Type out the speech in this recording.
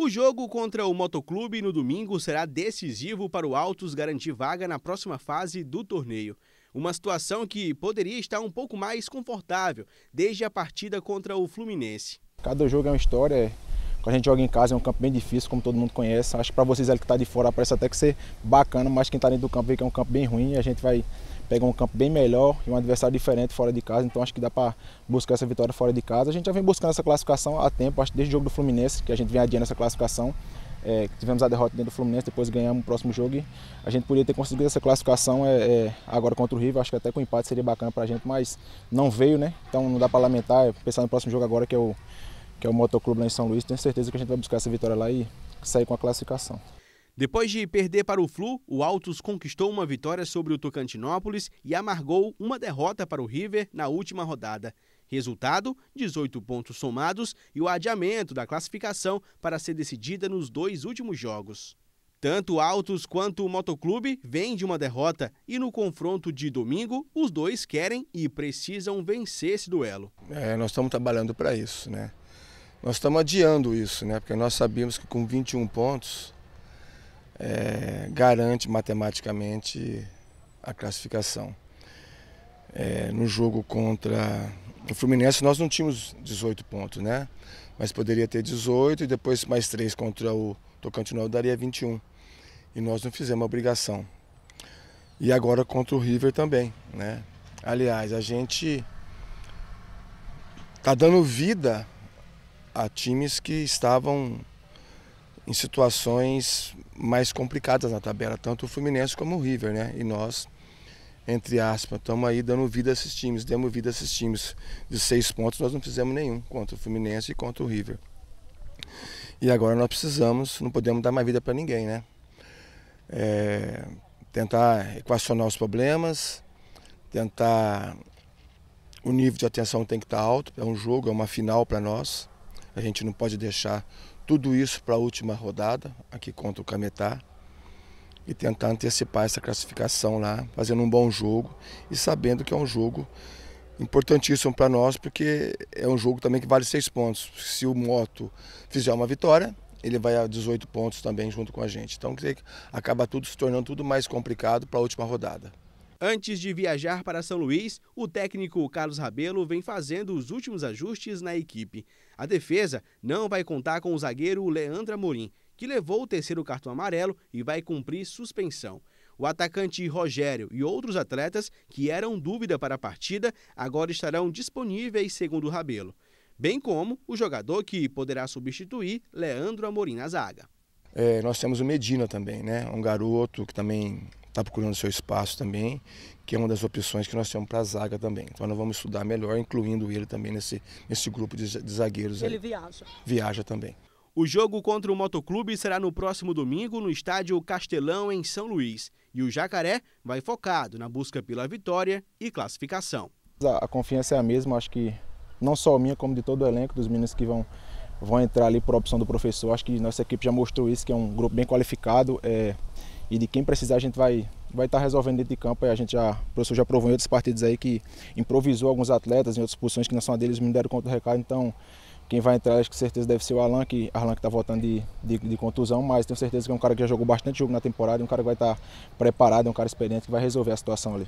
O jogo contra o Motoclube no domingo será decisivo para o Autos garantir vaga na próxima fase do torneio. Uma situação que poderia estar um pouco mais confortável desde a partida contra o Fluminense. Cada jogo é uma história. Quando a gente joga em casa é um campo bem difícil, como todo mundo conhece. Acho que para vocês ali que está de fora parece até que ser bacana, mas quem está dentro do campo vê que é um campo bem ruim. A gente vai pega um campo bem melhor e um adversário diferente fora de casa. Então acho que dá para buscar essa vitória fora de casa. A gente já vem buscando essa classificação há tempo, acho que desde o jogo do Fluminense, que a gente vem adiando essa classificação. É, tivemos a derrota dentro do Fluminense, depois ganhamos o próximo jogo e a gente poderia ter conseguido essa classificação é, é, agora contra o River, acho que até com empate seria bacana para a gente, mas não veio, né? Então não dá para lamentar, é, pensar no próximo jogo agora que é o, que é o Motoclube lá em São Luís, tenho certeza que a gente vai buscar essa vitória lá e sair com a classificação. Depois de perder para o Flu, o Altos conquistou uma vitória sobre o Tocantinópolis e amargou uma derrota para o River na última rodada. Resultado: 18 pontos somados e o adiamento da classificação para ser decidida nos dois últimos jogos. Tanto o Autos quanto o Motoclube vêm de uma derrota e no confronto de domingo, os dois querem e precisam vencer esse duelo. É, nós estamos trabalhando para isso, né? Nós estamos adiando isso, né? Porque nós sabíamos que com 21 pontos é, garante matematicamente a classificação. É, no jogo contra o Fluminense nós não tínhamos 18 pontos, né? Mas poderia ter 18 e depois mais 3 contra o Tocantinópolis daria 21. E nós não fizemos a obrigação. E agora contra o River também, né? Aliás, a gente tá dando vida a times que estavam em situações mais complicadas na tabela, tanto o Fluminense como o River, né? E nós, entre aspas, estamos aí dando vida a esses times, demos vida a esses times de seis pontos, nós não fizemos nenhum contra o Fluminense e contra o River. E agora nós precisamos, não podemos dar mais vida para ninguém, né? É, tentar equacionar os problemas, tentar. O nível de atenção tem que estar tá alto, é um jogo, é uma final para nós. A gente não pode deixar tudo isso para a última rodada, aqui contra o Cametá, e tentar antecipar essa classificação lá, fazendo um bom jogo e sabendo que é um jogo importantíssimo para nós, porque é um jogo também que vale seis pontos. Se o Moto fizer uma vitória, ele vai a 18 pontos também junto com a gente. Então acaba tudo se tornando tudo mais complicado para a última rodada. Antes de viajar para São Luís, o técnico Carlos Rabelo vem fazendo os últimos ajustes na equipe. A defesa não vai contar com o zagueiro Leandro Amorim, que levou o terceiro cartão amarelo e vai cumprir suspensão. O atacante Rogério e outros atletas que eram dúvida para a partida agora estarão disponíveis, segundo Rabelo, bem como o jogador que poderá substituir Leandro Amorim na zaga. É, nós temos o Medina também, né? Um garoto que também está procurando seu espaço também, que é uma das opções que nós temos para a zaga também. Então nós vamos estudar melhor, incluindo ele também nesse, nesse grupo de, de zagueiros. Ele aí. viaja. Viaja também. O jogo contra o Motoclube será no próximo domingo no estádio Castelão, em São Luís. E o Jacaré vai focado na busca pela vitória e classificação. A, a confiança é a mesma, acho que não só minha, como de todo o elenco, dos meninos que vão, vão entrar ali por opção do professor. Acho que nossa equipe já mostrou isso, que é um grupo bem qualificado. É, e de quem precisar a gente vai vai estar tá resolvendo dentro de campo. E a gente já, o professor já provou em outros partidos aí que improvisou alguns atletas em outras posições que não são a deles, me deram conta do recado. Então, quem vai entrar, acho que certeza deve ser o Alan, que Alan que está voltando de, de, de, contusão, mas tenho certeza que é um cara que já jogou bastante jogo na temporada, um cara que vai estar tá preparado, é um cara experiente que vai resolver a situação ali.